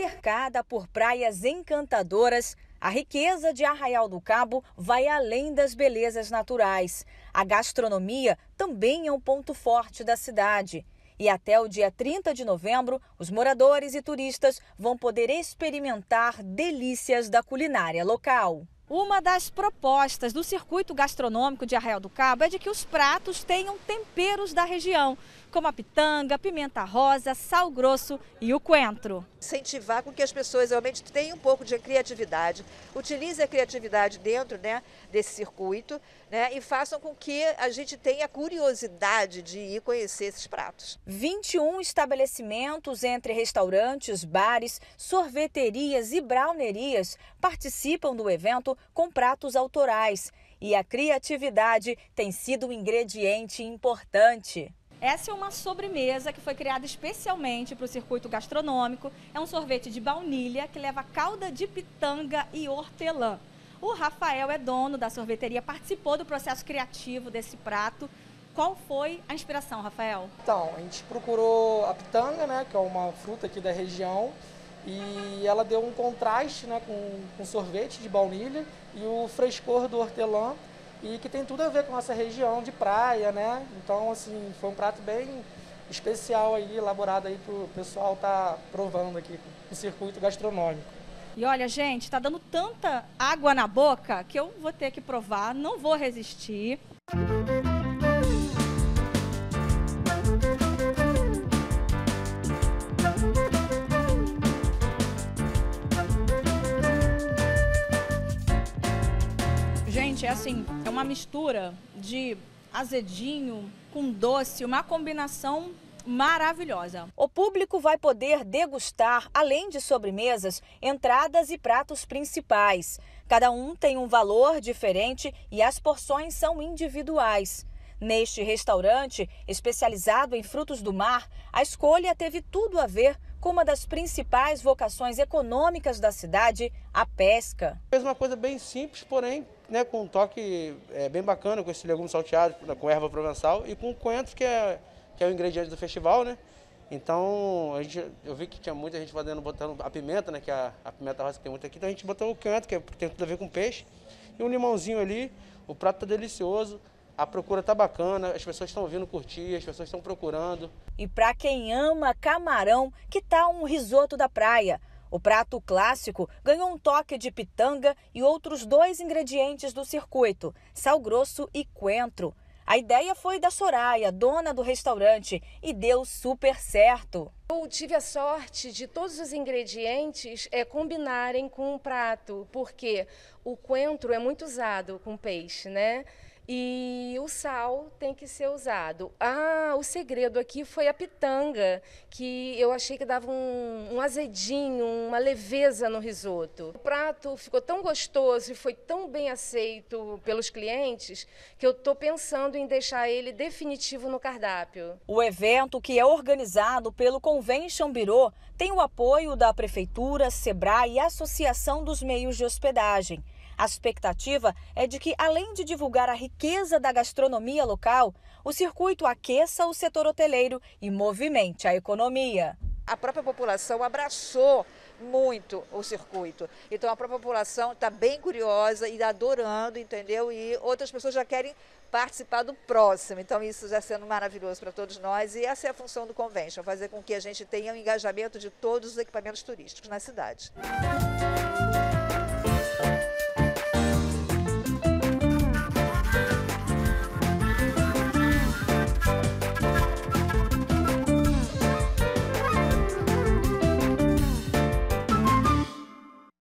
cercada por praias encantadoras, a riqueza de Arraial do Cabo vai além das belezas naturais. A gastronomia também é um ponto forte da cidade. E até o dia 30 de novembro, os moradores e turistas vão poder experimentar delícias da culinária local. Uma das propostas do circuito gastronômico de Arraial do Cabo é de que os pratos tenham temperos da região, como a pitanga, pimenta rosa, sal grosso e o coentro. Incentivar com que as pessoas realmente tenham um pouco de criatividade, utilize a criatividade dentro né, desse circuito né, e façam com que a gente tenha curiosidade de ir conhecer esses pratos. 21 estabelecimentos entre restaurantes, bares, sorveterias e braunerias participam do evento com pratos autorais. E a criatividade tem sido um ingrediente importante. Essa é uma sobremesa que foi criada especialmente para o circuito gastronômico. É um sorvete de baunilha que leva calda de pitanga e hortelã. O Rafael é dono da sorveteria, participou do processo criativo desse prato. Qual foi a inspiração, Rafael? Então, a gente procurou a pitanga, né, que é uma fruta aqui da região, e ela deu um contraste né, com, com sorvete de baunilha e o frescor do hortelã, e que tem tudo a ver com essa região de praia, né? Então, assim, foi um prato bem especial aí, elaborado aí para o pessoal estar tá provando aqui no circuito gastronômico. E olha, gente, está dando tanta água na boca que eu vou ter que provar, não vou resistir. Música é assim, é uma mistura de azedinho com doce, uma combinação maravilhosa. O público vai poder degustar, além de sobremesas, entradas e pratos principais. Cada um tem um valor diferente e as porções são individuais. Neste restaurante, especializado em frutos do mar, a escolha teve tudo a ver com uma das principais vocações econômicas da cidade, a pesca. Fez uma coisa bem simples, porém, né, com um toque é, bem bacana, com esse legume salteado, né, com erva provençal e com coentro, que é, que é o ingrediente do festival, né? Então, a gente, eu vi que tinha muita gente fazendo, botando a pimenta, né? Que é a, a pimenta rosa que tem muito aqui, então a gente botou o canto, que é, tem tudo a ver com peixe, e um limãozinho ali. O prato tá delicioso a procura tá bacana, as pessoas estão vindo curtir, as pessoas estão procurando. E para quem ama camarão, que tal um risoto da praia? O prato clássico ganhou um toque de pitanga e outros dois ingredientes do circuito: sal grosso e coentro. A ideia foi da Soraya, dona do restaurante, e deu super certo. Eu tive a sorte de todos os ingredientes é, combinarem com o prato, porque o coentro é muito usado com peixe, né? E o sal tem que ser usado. Ah, o segredo aqui foi a pitanga, que eu achei que dava um, um azedinho, uma leveza no risoto. O prato ficou tão gostoso e foi tão bem aceito pelos clientes que eu estou pensando em deixar ele definitivo no cardápio. O evento, que é organizado pelo Convention Bureau, tem o apoio da Prefeitura, SEBRAE e Associação dos Meios de Hospedagem. A expectativa é de que, além de divulgar a riqueza da gastronomia local, o circuito aqueça o setor hoteleiro e movimente a economia. A própria população abraçou muito o circuito. Então a própria população está bem curiosa e adorando, entendeu? E outras pessoas já querem participar do próximo. Então isso está sendo maravilhoso para todos nós e essa é a função do convention, fazer com que a gente tenha um engajamento de todos os equipamentos turísticos na cidade.